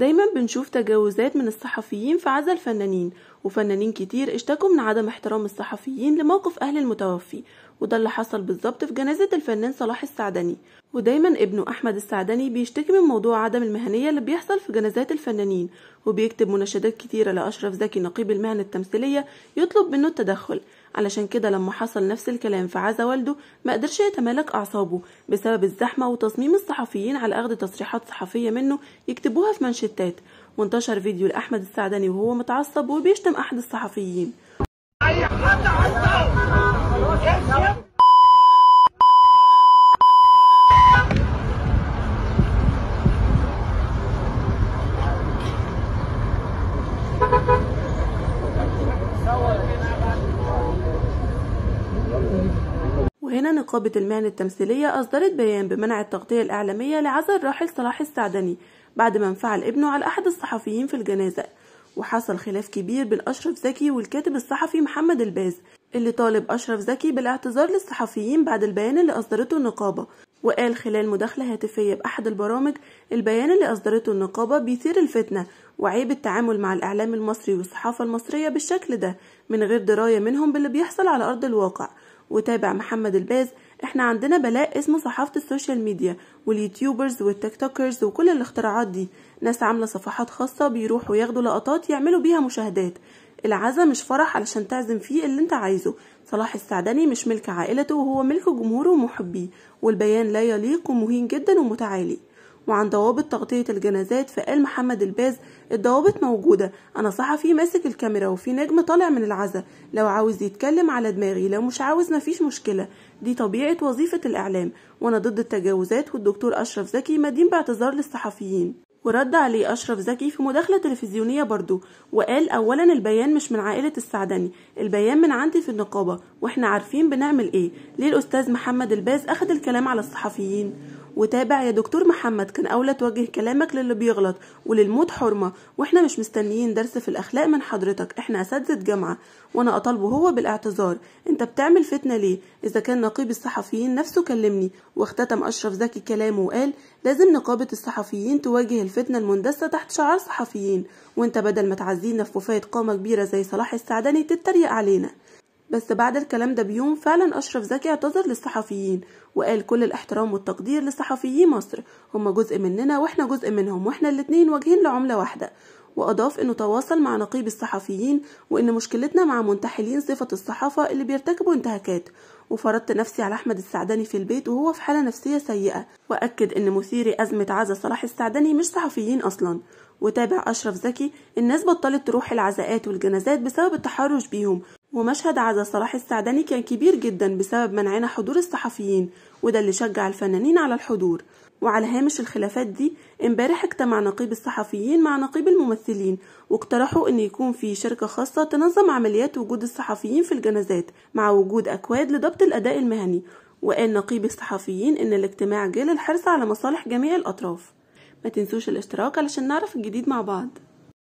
دايما بنشوف تجاوزات من الصحفيين في عزا الفنانين وفنانين كتير اشتكوا من عدم احترام الصحفيين لموقف أهل المتوفي وده اللي حصل بالظبط في جنازة الفنان صلاح السعدني ودايما ابنه أحمد السعدني بيشتكي من موضوع عدم المهنية اللي بيحصل في جنازات الفنانين وبيكتب مناشدات كتيرة لأشرف زكي نقيب المهن التمثيلية يطلب منه التدخل علشان كده لما حصل نفس الكلام في عزا والده ما قدرش يتمالك أعصابه بسبب الزحمة وتصميم الصحفيين على أخذ تصريحات صحفية منه يكتبوها في منشتات وانتشر فيديو لأحمد السعدني وهو متعصب وبيشتم أحد الصحفيين نقابة المهن التمثيلية أصدرت بيان بمنع التغطية الإعلامية لعزا الراحل صلاح السعدني بعد ما انفعل ابنه على أحد الصحفيين في الجنازة وحصل خلاف كبير بين أشرف زكي والكاتب الصحفي محمد الباز اللي طالب أشرف زكي بالاعتذار للصحفيين بعد البيان اللي أصدرته النقابة وقال خلال مداخلة هاتفية بأحد البرامج البيان اللي أصدرته النقابة بيثير الفتنة وعيب التعامل مع الإعلام المصري والصحافة المصرية بالشكل ده من غير دراية منهم باللي بيحصل على أرض الواقع وتابع محمد الباز احنا عندنا بلاء اسمه صحافة السوشيال ميديا واليوتيوبرز والتيك توكرز وكل الاختراعات دي ناس عاملة صفحات خاصة بيروحوا ياخدوا لقطات يعملوا بيها مشاهدات العزا مش فرح علشان تعزم فيه اللي انت عايزه صلاح السعدني مش ملك عائلته وهو ملك جمهوره ومحبيه والبيان لا يليق ومهين جدا ومتعالي وعن ضوابط تغطية الجنازات فقال محمد الباز الضوابط موجودة أنا صحفي ماسك الكاميرا وفي نجم طالع من العزا لو عاوز يتكلم على دماغي لو مش عاوز مفيش مشكلة دي طبيعة وظيفة الإعلام وأنا ضد التجاوزات والدكتور أشرف زكي مدين باعتذار للصحفيين ورد عليه أشرف زكي في مداخلة تلفزيونية برضو وقال أولا البيان مش من عائلة السعدني البيان من عندي في النقابة وإحنا عارفين بنعمل إيه ليه الأستاذ محمد الباز أخد الكلام على الصحفيين وتابع يا دكتور محمد كان أولى توجه كلامك للي بيغلط وللموت حرمة وإحنا مش مستنيين درس في الأخلاق من حضرتك إحنا أساتذة جامعة وأنا أطالبه هو بالاعتذار أنت بتعمل فتنة ليه إذا كان نقيب الصحفيين نفسه كلمني واختتم أشرف زكي كلامه وقال لازم نقابة الصحفيين تواجه الفتنة المندسة تحت شعار صحفيين وأنت بدل ما تعزينا في وفاة قامة كبيرة زي صلاح السعدني تتريق علينا بس بعد الكلام ده بيوم فعلا أشرف زكي اعتذر للصحفيين وقال كل الاحترام والتقدير لصحفيي مصر هم جزء مننا واحنا جزء منهم واحنا الاتنين واجهين لعملة واحدة وأضاف أنه تواصل مع نقيب الصحفيين وأن مشكلتنا مع منتحلين صفة الصحافة اللي بيرتكبوا انتهاكات وفرضت نفسي على أحمد السعدني في البيت وهو في حالة نفسية سيئة وأكد أن مثيري أزمة عزا صلاح السعدني مش صحفيين أصلا وتابع أشرف زكي الناس بطلت تروح العزاءات والجنازات بسبب التحرش بيهم ومشهد عزا صلاح السعدني كان كبير جدا بسبب منعنا حضور الصحفيين وده اللي شجع الفنانين على الحضور وعلى هامش الخلافات دي امبارح اجتمع نقيب الصحفيين مع نقيب الممثلين واقترحوا ان يكون في شركة خاصة تنظم عمليات وجود الصحفيين في الجنازات مع وجود اكواد لضبط الاداء المهني وقال نقيب الصحفيين ان الاجتماع جه للحرص على مصالح جميع الاطراف ما تنسوش الاشتراك علشان نعرف الجديد مع بعض